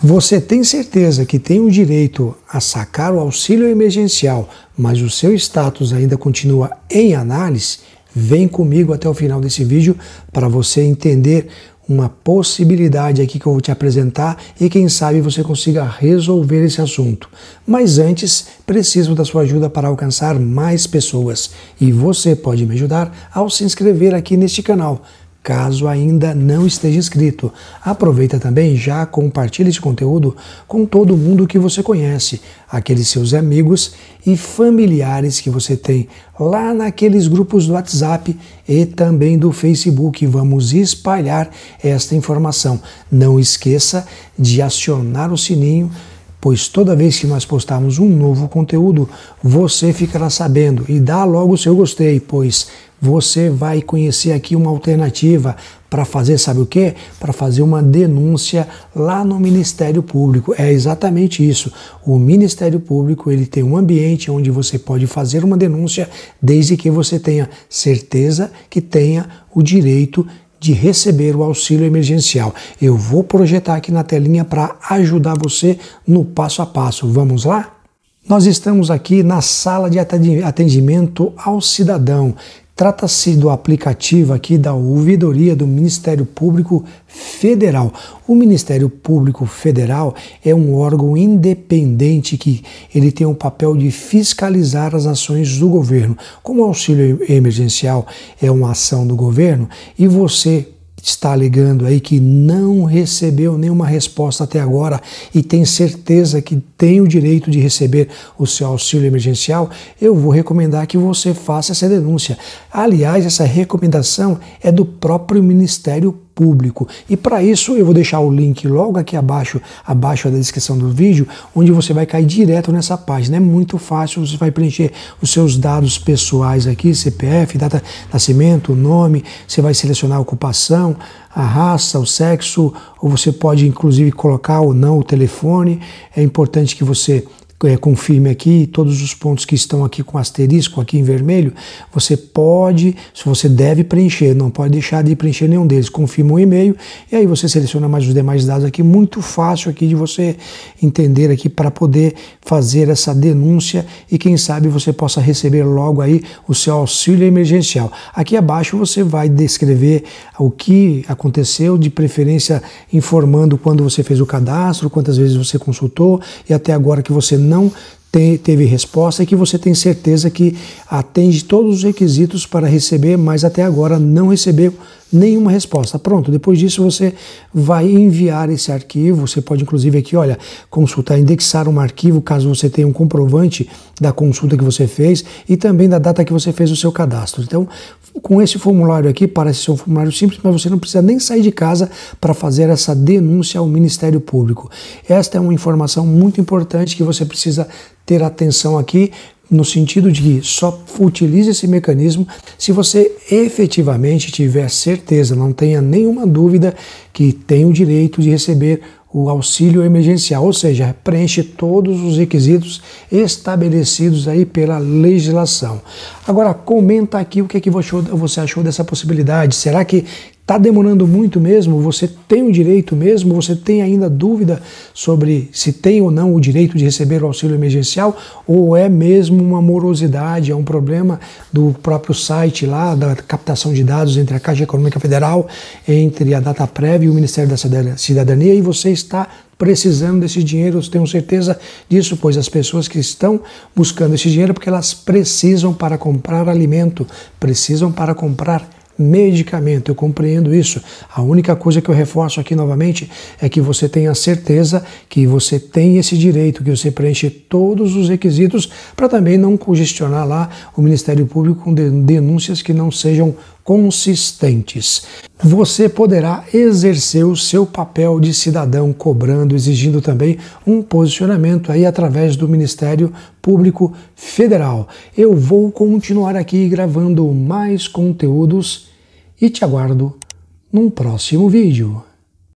Você tem certeza que tem o direito a sacar o auxílio emergencial, mas o seu status ainda continua em análise? Vem comigo até o final desse vídeo para você entender uma possibilidade aqui que eu vou te apresentar e quem sabe você consiga resolver esse assunto. Mas antes, preciso da sua ajuda para alcançar mais pessoas e você pode me ajudar ao se inscrever aqui neste canal caso ainda não esteja inscrito. Aproveita também já compartilha esse conteúdo com todo mundo que você conhece, aqueles seus amigos e familiares que você tem lá naqueles grupos do WhatsApp e também do Facebook. Vamos espalhar esta informação. Não esqueça de acionar o sininho pois toda vez que nós postarmos um novo conteúdo, você ficará sabendo e dá logo o seu gostei, pois você vai conhecer aqui uma alternativa para fazer, sabe o quê? Para fazer uma denúncia lá no Ministério Público. É exatamente isso. O Ministério Público, ele tem um ambiente onde você pode fazer uma denúncia desde que você tenha certeza que tenha o direito de receber o auxílio emergencial. Eu vou projetar aqui na telinha para ajudar você no passo a passo. Vamos lá? Nós estamos aqui na sala de atendimento ao cidadão, Trata-se do aplicativo aqui da ouvidoria do Ministério Público Federal. O Ministério Público Federal é um órgão independente que ele tem o papel de fiscalizar as ações do governo. Como o auxílio emergencial é uma ação do governo e você está ligando aí que não recebeu nenhuma resposta até agora e tem certeza que tem o direito de receber o seu auxílio emergencial, eu vou recomendar que você faça essa denúncia. Aliás, essa recomendação é do próprio Ministério Público público. E para isso eu vou deixar o link logo aqui abaixo, abaixo da descrição do vídeo, onde você vai cair direto nessa página. É muito fácil, você vai preencher os seus dados pessoais aqui, CPF, data de nascimento, nome, você vai selecionar a ocupação, a raça, o sexo, ou você pode inclusive colocar ou não o telefone. É importante que você é, confirme aqui todos os pontos que estão aqui com asterisco, aqui em vermelho, você pode, se você deve preencher, não pode deixar de preencher nenhum deles. Confirma o e-mail e aí você seleciona mais os demais dados aqui, muito fácil aqui de você entender aqui para poder fazer essa denúncia e quem sabe você possa receber logo aí o seu auxílio emergencial. Aqui abaixo você vai descrever o que aconteceu, de preferência informando quando você fez o cadastro, quantas vezes você consultou e até agora que você não te, teve resposta e que você tem certeza que atende todos os requisitos para receber, mas até agora não recebeu, nenhuma resposta. Pronto, depois disso você vai enviar esse arquivo. Você pode, inclusive, aqui, olha, consultar, indexar um arquivo caso você tenha um comprovante da consulta que você fez e também da data que você fez o seu cadastro. Então, com esse formulário aqui, parece ser um formulário simples, mas você não precisa nem sair de casa para fazer essa denúncia ao Ministério Público. Esta é uma informação muito importante que você precisa ter atenção aqui no sentido de que só utilize esse mecanismo se você efetivamente tiver certeza, não tenha nenhuma dúvida que tem o direito de receber o auxílio emergencial, ou seja, preenche todos os requisitos estabelecidos aí pela legislação. Agora comenta aqui o que é que você achou dessa possibilidade. Será que Está demorando muito mesmo? Você tem o direito mesmo? Você tem ainda dúvida sobre se tem ou não o direito de receber o auxílio emergencial? Ou é mesmo uma morosidade, é um problema do próprio site lá, da captação de dados entre a Caixa Econômica Federal, entre a Data Prévia e o Ministério da Cidadania e você está precisando desse dinheiro, eu tenho certeza disso, pois as pessoas que estão buscando esse dinheiro é porque elas precisam para comprar alimento, precisam para comprar medicamento. Eu compreendo isso. A única coisa que eu reforço aqui novamente é que você tenha certeza que você tem esse direito, que você preenche todos os requisitos para também não congestionar lá o Ministério Público com denúncias que não sejam consistentes. Você poderá exercer o seu papel de cidadão cobrando, exigindo também um posicionamento aí através do Ministério Público Federal. Eu vou continuar aqui gravando mais conteúdos e te aguardo num próximo vídeo.